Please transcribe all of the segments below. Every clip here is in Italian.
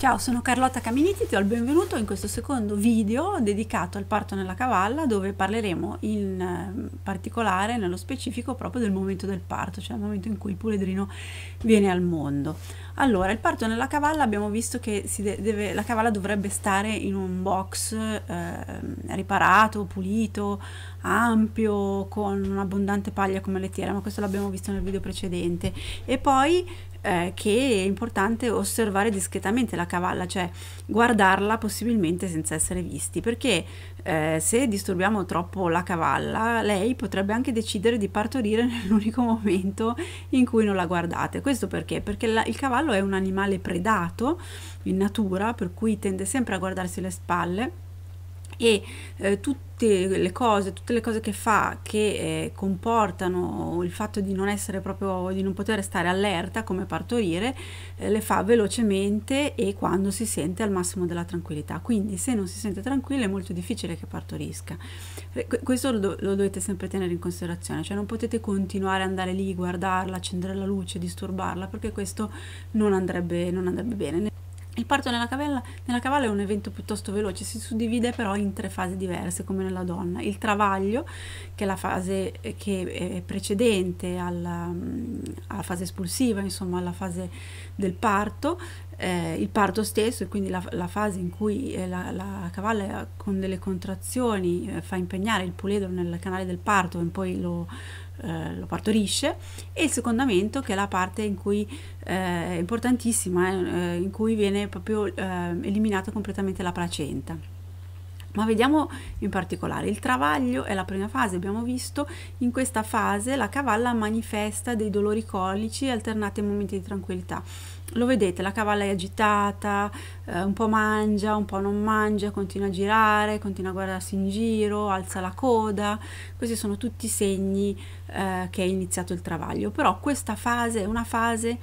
Ciao, sono Carlotta Caminiti, ti do il benvenuto in questo secondo video dedicato al parto nella cavalla dove parleremo in eh, particolare, nello specifico, proprio del momento del parto, cioè il momento in cui il puledrino viene al mondo. Allora, il parto nella cavalla abbiamo visto che deve, la cavalla dovrebbe stare in un box eh, riparato, pulito, ampio con un'abbondante paglia come lettiera, ma questo l'abbiamo visto nel video precedente. E poi eh, che è importante osservare discretamente la cavalla, cioè guardarla possibilmente senza essere visti, perché eh, se disturbiamo troppo la cavalla, lei potrebbe anche decidere di partorire nell'unico momento in cui non la guardate. Questo perché? Perché la, il cavallo è un animale predato in natura, per cui tende sempre a guardarsi le spalle e eh, tutte le cose, tutte le cose che fa che eh, comportano il fatto di non essere proprio, di non poter stare allerta come partorire, eh, le fa velocemente e quando si sente al massimo della tranquillità. Quindi se non si sente tranquilla è molto difficile che partorisca. Eh, questo lo, lo dovete sempre tenere in considerazione, cioè non potete continuare ad andare lì, guardarla, accendere la luce, disturbarla, perché questo non andrebbe, non andrebbe bene. Il parto nella, cavella, nella, cavalla è un evento piuttosto veloce, si suddivide però in tre fasi diverse come nella donna. Il travaglio, che è la fase eh, che è precedente alla, mm, alla fase espulsiva, insomma alla fase del parto, eh, il parto stesso e quindi la, la fase in cui eh, la, la, cavalla con delle contrazioni eh, fa impegnare il puledro nel canale del parto e poi lo, eh, lo partorisce e il secondamento che è la parte in cui eh, importantissima eh, in cui viene proprio eh, eliminata completamente la placenta ma vediamo in particolare, il travaglio è la prima fase, abbiamo visto, in questa fase la cavalla manifesta dei dolori colici alternati a momenti di tranquillità. Lo vedete, la cavalla è agitata, eh, un po' mangia, un po' non mangia, continua a girare, continua a guardarsi in giro, alza la coda. Questi sono tutti segni eh, che è iniziato il travaglio. Però questa fase è una fase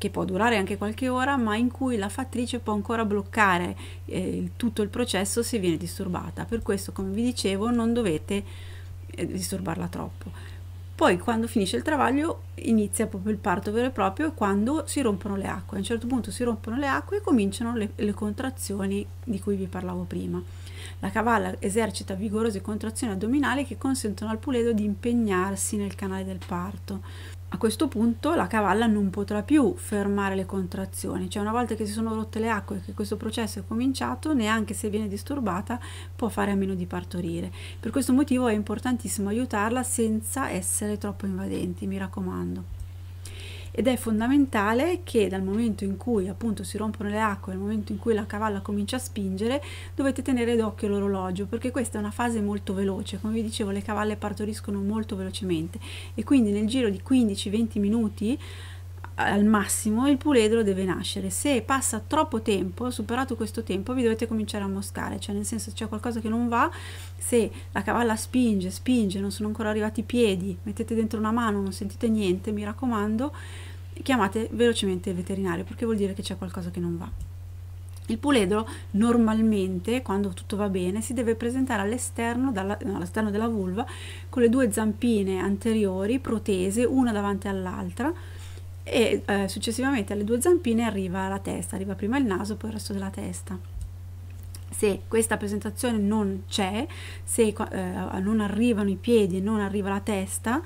che può durare anche qualche ora, ma in cui la fattrice può ancora bloccare eh, tutto il processo se viene disturbata. Per questo, come vi dicevo, non dovete eh, disturbarla troppo. Poi quando finisce il travaglio inizia proprio il parto vero e proprio quando si rompono le acque. A un certo punto si rompono le acque e cominciano le, le contrazioni di cui vi parlavo prima. La cavalla esercita vigorose contrazioni addominali che consentono al puledo di impegnarsi nel canale del parto a questo punto la cavalla non potrà più fermare le contrazioni, cioè una volta che si sono rotte le acque e che questo processo è cominciato, neanche se viene disturbata può fare a meno di partorire. Per questo motivo è importantissimo aiutarla senza essere troppo invadenti, mi raccomando ed è fondamentale che dal momento in cui appunto si rompono le acque, dal momento in cui la cavalla comincia a spingere, dovete tenere d'occhio l'orologio perché questa è una fase molto veloce, come vi dicevo le cavalle partoriscono molto velocemente e quindi nel giro di 15-20 minuti al massimo il puledro deve nascere. Se passa troppo tempo, superato questo tempo, vi dovete cominciare a moscare, cioè nel senso c'è qualcosa che non va, se la cavalla spinge, spinge, non sono ancora arrivati i piedi, mettete dentro una mano, non sentite niente, mi raccomando, chiamate velocemente il veterinario perché vuol dire che c'è qualcosa che non va. Il puledro normalmente, quando tutto va bene, si deve presentare all'esterno, all'esterno della vulva con le due zampine anteriori protese, una davanti all'altra, e eh, successivamente alle due zampine arriva la testa, arriva prima il naso, poi il resto della testa. Se questa presentazione non c'è, se eh, non arrivano i piedi e non arriva la testa,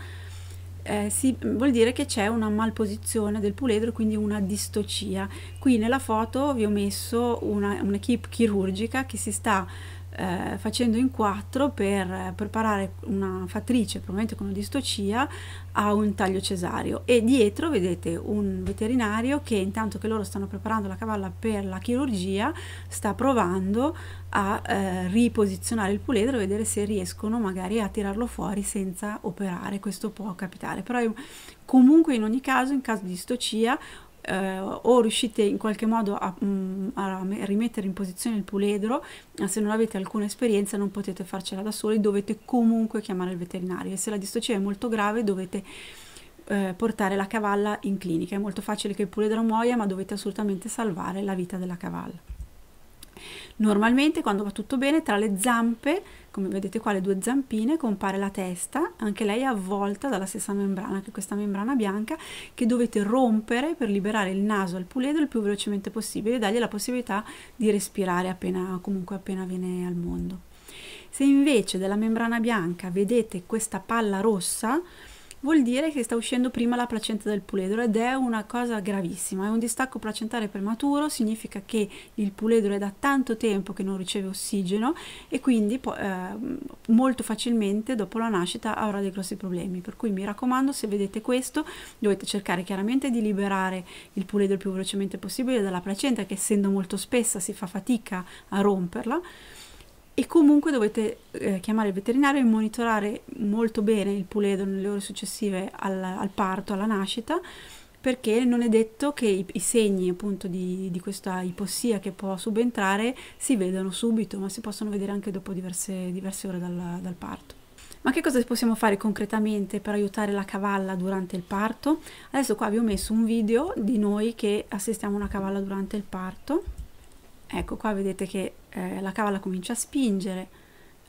eh, si, vuol dire che c'è una malposizione del puledro, quindi una distocia. Qui nella foto vi ho messo una, un'equipe chirurgica che si sta eh, facendo in quattro per preparare una fattrice, probabilmente con una distocia, a un taglio cesareo. E dietro vedete un veterinario che intanto che loro stanno preparando la cavalla per la chirurgia sta provando a eh, riposizionare il puledro e vedere se riescono magari a tirarlo fuori senza operare. Questo può capitare, però è, comunque in ogni caso in caso di distocia eh, o riuscite in qualche modo a, mm, a, rimettere in posizione il puledro, se non avete alcuna esperienza non potete farcela da soli, dovete comunque chiamare il veterinario e se la distocia è molto grave dovete eh, portare la cavalla in clinica. È molto facile che il puledro muoia, ma dovete assolutamente salvare la vita della cavalla. Normalmente quando va tutto bene tra le zampe, come vedete qua le due zampine, compare la testa, anche lei è avvolta dalla stessa membrana, che questa membrana bianca, che dovete rompere per liberare il naso al puledro il più velocemente possibile e dargli la possibilità di respirare appena, comunque appena viene al mondo. Se invece della membrana bianca vedete questa palla rossa, vuol dire che sta uscendo prima la placenta del puledro ed è una cosa gravissima. È un distacco placentare prematuro, significa che il puledro è da tanto tempo che non riceve ossigeno e quindi eh, molto facilmente dopo la nascita avrà dei grossi problemi. Per cui mi raccomando, se vedete questo, dovete cercare chiaramente di liberare il puledro il più velocemente possibile dalla placenta che essendo molto spessa si fa fatica a romperla e comunque dovete eh, chiamare il veterinario e monitorare molto bene il puledro nelle ore successive al, al parto, alla nascita, perché non è detto che i, i segni appunto di, di, questa ipossia che può subentrare si vedano subito, ma si possono vedere anche dopo diverse, diverse ore dal, dal parto. Ma che cosa possiamo fare concretamente per aiutare la cavalla durante il parto? Adesso qua vi ho messo un video di noi che assistiamo una cavalla durante il parto ecco qua vedete che eh, la cavalla comincia a spingere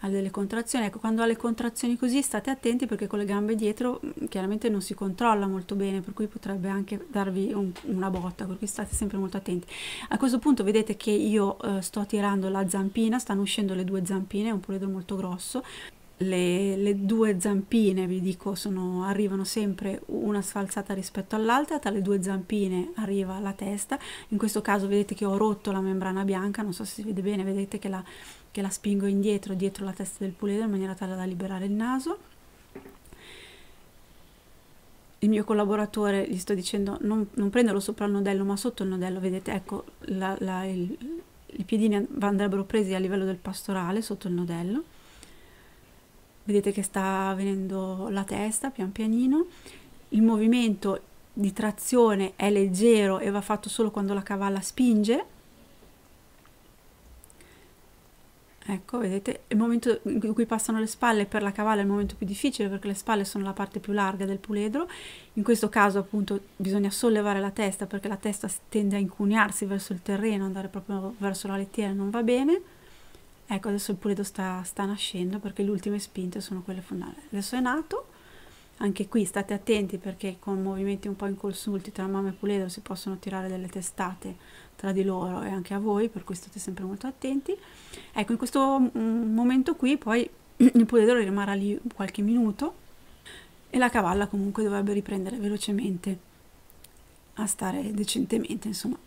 ha delle contrazioni ecco quando ha le contrazioni così state attenti perché con le gambe dietro mm, chiaramente non si controlla molto bene per cui potrebbe anche darvi un, una botta per cui state sempre molto attenti a questo punto vedete che io eh, sto tirando la zampina stanno uscendo le due zampine è un puledro molto grosso le, le due zampine, vi dico, sono, arrivano sempre una sfalzata rispetto all'altra, tra le due zampine arriva la testa, in questo caso vedete che ho rotto la membrana bianca, non so se si vede bene, vedete che la, che la spingo indietro, dietro la testa del puledro in maniera tale da liberare il naso. Il mio collaboratore gli sto dicendo non, non prenderlo sopra il nodello ma sotto il nodello, vedete, ecco, la, la, il, i piedini andrebbero presi a livello del pastorale sotto il nodello vedete che sta venendo la testa pian pianino il movimento di trazione è leggero e va fatto solo quando la cavalla spinge ecco vedete il momento in cui passano le spalle per la cavalla è il momento più difficile perché le spalle sono la parte più larga del puledro in questo caso appunto bisogna sollevare la testa perché la testa tende a incuniarsi verso il terreno andare proprio verso la lettiera non va bene Ecco, adesso il pulido sta, sta nascendo perché le ultime spinte sono quelle fondamentali. Adesso è nato, anche qui state attenti perché con movimenti un po' inconsulti tra mamma e pulido si possono tirare delle testate tra di loro e anche a voi, per cui state sempre molto attenti. Ecco, in questo mm, momento qui poi il puledro rimarrà lì qualche minuto e la cavalla comunque dovrebbe riprendere velocemente a stare decentemente, insomma,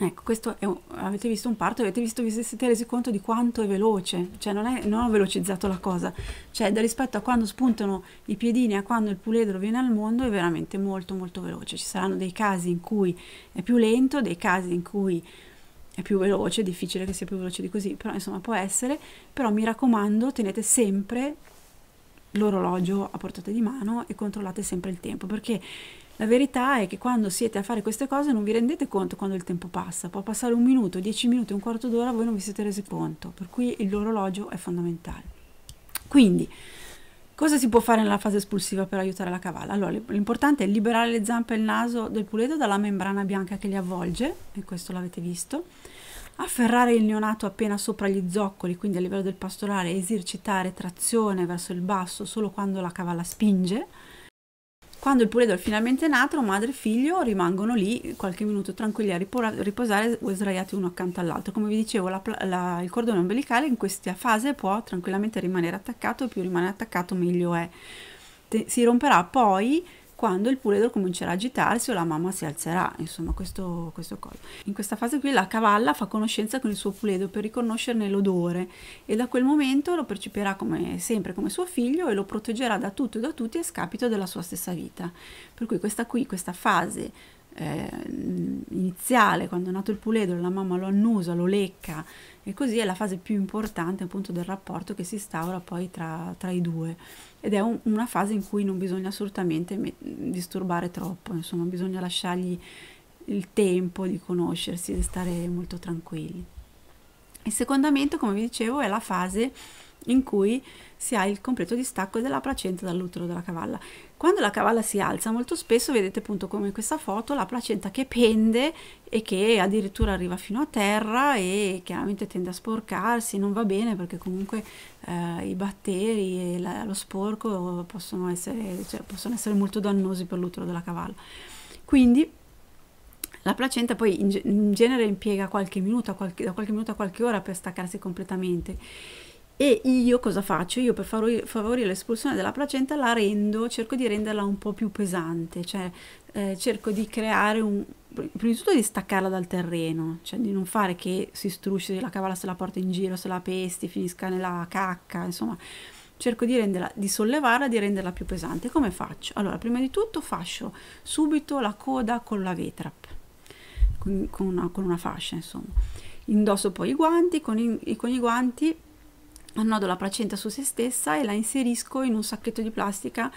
Ecco, questo è, avete visto un parto, avete visto, vi siete resi conto di quanto è veloce, cioè non, è, non ho velocizzato la cosa, cioè da rispetto a quando spuntano i piedini a quando il puledro viene al mondo è veramente molto molto veloce, ci saranno dei casi in cui è più lento, dei casi in cui è più veloce, è difficile che sia più veloce di così, però insomma può essere, però mi raccomando tenete sempre l'orologio a portata di mano e controllate sempre il tempo perché la verità è che quando siete a fare queste cose non vi rendete conto quando il tempo passa, può passare un minuto, dieci minuti, un quarto d'ora, voi non vi siete resi conto, per cui l'orologio è fondamentale. Quindi, Cosa si può fare nella fase espulsiva per aiutare la cavalla? Allora, l'importante è liberare le zampe e il naso del puledro dalla membrana bianca che li avvolge, e questo l'avete visto. Afferrare il neonato appena sopra gli zoccoli, quindi a livello del pastorale, esercitare trazione verso il basso solo quando la cavalla spinge quando il puledro è finalmente nato, madre e figlio rimangono lì qualche minuto tranquilli a riposare o sdraiati uno accanto all'altro. Come vi dicevo, la, la, il cordone ombelicale in questa fase può tranquillamente rimanere attaccato, più rimane attaccato meglio è. Te, si romperà poi quando il puledro comincerà a agitarsi o la mamma si alzerà, insomma questo, questo collo. In questa fase qui la cavalla fa conoscenza con il suo puledro per riconoscerne l'odore e da quel momento lo percepirà come sempre come suo figlio e lo proteggerà da tutto e da tutti a scapito della sua stessa vita. Per cui questa qui, questa fase eh, iniziale, quando è nato il puledro, la mamma lo annusa, lo lecca e così è la fase più importante appunto del rapporto che si instaura poi tra, tra i due ed è un, una fase in cui non bisogna assolutamente disturbare troppo, insomma bisogna lasciargli il tempo di conoscersi, di stare molto tranquilli. Il secondo, come vi dicevo, è la fase in cui si ha il completo distacco della placenta dall'utero della cavalla. Quando la cavalla si alza, molto spesso vedete appunto come in questa foto la placenta che pende e che addirittura arriva fino a terra e chiaramente tende a sporcarsi, non va bene perché comunque eh, i batteri e la, lo sporco possono essere, cioè, possono essere molto dannosi per l'utero della cavalla. Quindi la placenta poi in, genere impiega qualche minuto, qualche, da qualche minuto a qualche ora per staccarsi completamente. E io cosa faccio? Io per favorire l'espulsione della placenta la rendo, cerco di renderla un po' più pesante, cioè eh, cerco di creare un... prima di tutto di staccarla dal terreno, cioè di non fare che si strusci, la cavalla se la porta in giro, se la pesti, finisca nella cacca, insomma cerco di, renderla, di sollevarla, di renderla più pesante. Come faccio? Allora, prima di tutto fascio subito la coda con la vetrap, con, con, una, con una, fascia, insomma. Indosso poi i guanti, con i, con i guanti annodo la placenta su se stessa e la inserisco in un sacchetto di plastica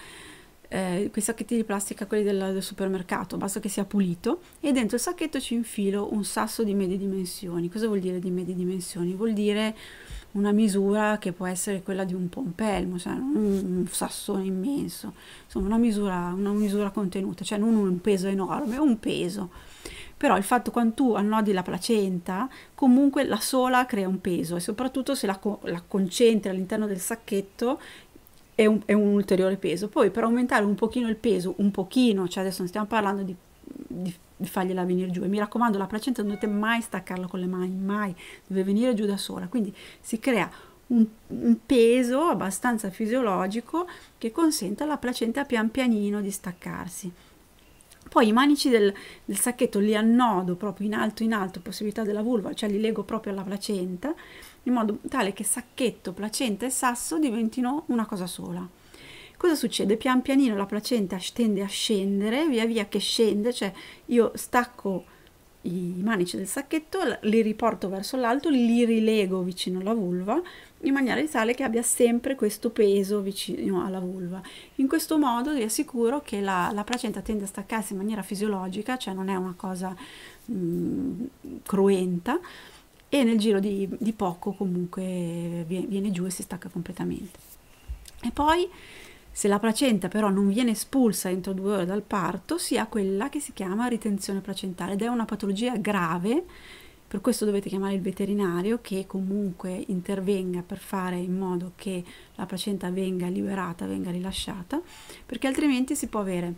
eh, quei sacchetti di plastica, quelli del, del, supermercato, basta che sia pulito e dentro il sacchetto ci infilo un sasso di medie dimensioni. Cosa vuol dire di medie dimensioni? Vuol dire una misura che può essere quella di un pompelmo, cioè un, un sassone immenso, insomma una misura, una misura contenuta, cioè non un peso enorme, un peso. Però il fatto quando tu annodi la placenta, comunque la sola crea un peso e soprattutto se la, co la concentri all'interno del sacchetto è un, è un, ulteriore peso. Poi per aumentare un pochino il peso, un pochino, cioè adesso non stiamo parlando di, di fargliela venire giù. E mi raccomando, la placenta non dovete mai staccarla con le mani, mai, deve venire giù da sola. Quindi si crea un, un peso abbastanza fisiologico che consente alla placenta pian pianino di staccarsi. Poi i manici del, del, sacchetto li annodo proprio in alto in alto, possibilità della vulva, cioè li leggo proprio alla placenta, in modo tale che sacchetto, placenta e sasso diventino una cosa sola. Cosa succede? Pian pianino la placenta tende a scendere, via via che scende, cioè io stacco i manici del sacchetto, li riporto verso l'alto, li rilego vicino alla vulva in maniera tale che abbia sempre questo peso vicino alla vulva. In questo modo vi assicuro che la, la placenta tende a staccarsi in maniera fisiologica, cioè non è una cosa mh, mm, cruenta e nel giro di, di poco comunque viene, viene giù e si stacca completamente. E poi se la placenta però non viene espulsa entro due ore dal parto, si ha quella che si chiama ritenzione placentale ed è una patologia grave, per questo dovete chiamare il veterinario che comunque intervenga per fare in modo che la placenta venga liberata, venga rilasciata, perché altrimenti si, avere,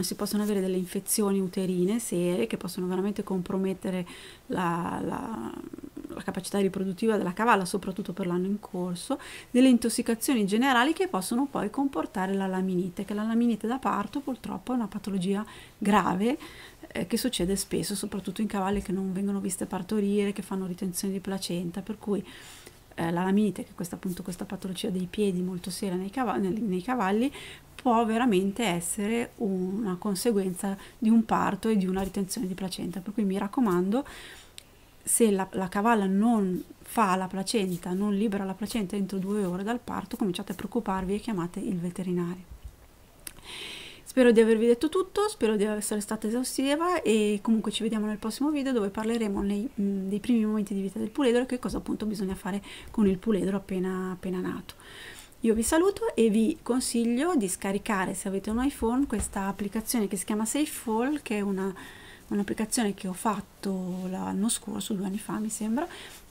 si possono avere delle infezioni uterine serie che possono veramente compromettere la, la capacità riproduttiva della cavalla, soprattutto per l'anno in corso, delle intossicazioni generali che possono poi comportare la laminite, che la laminite da parto purtroppo è una patologia grave eh, che succede spesso, soprattutto in cavalli che non vengono viste partorire, che fanno ritenzione di placenta, per cui eh, la laminite, che è questa, appunto questa patologia dei piedi molto seria nei cavalli, nei cavalli può veramente essere una conseguenza di un parto e di una ritenzione di placenta. Per cui mi raccomando, se la, la, cavalla non fa la placenta, non libera la placenta entro due ore dal parto, cominciate a preoccuparvi e chiamate il veterinario. Spero di avervi detto tutto, spero di essere stata esaustiva e comunque ci vediamo nel prossimo video dove parleremo nei, mh, dei primi momenti di vita del puledro e che cosa appunto bisogna fare con il puledro appena, appena nato. Io vi saluto e vi consiglio di scaricare se avete un iPhone questa applicazione che si chiama SafeFall che è una un'applicazione che ho fatto l'anno scorso, due anni fa mi sembra,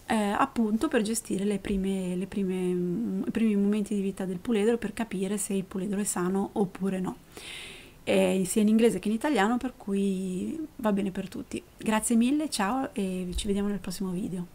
eh, appunto per gestire le prime, le prime, mm, i primi momenti di vita del puledro per capire se il puledro è sano oppure no. Eh, sia in inglese che in italiano, per cui va bene per tutti. Grazie mille, ciao e ci vediamo nel prossimo video.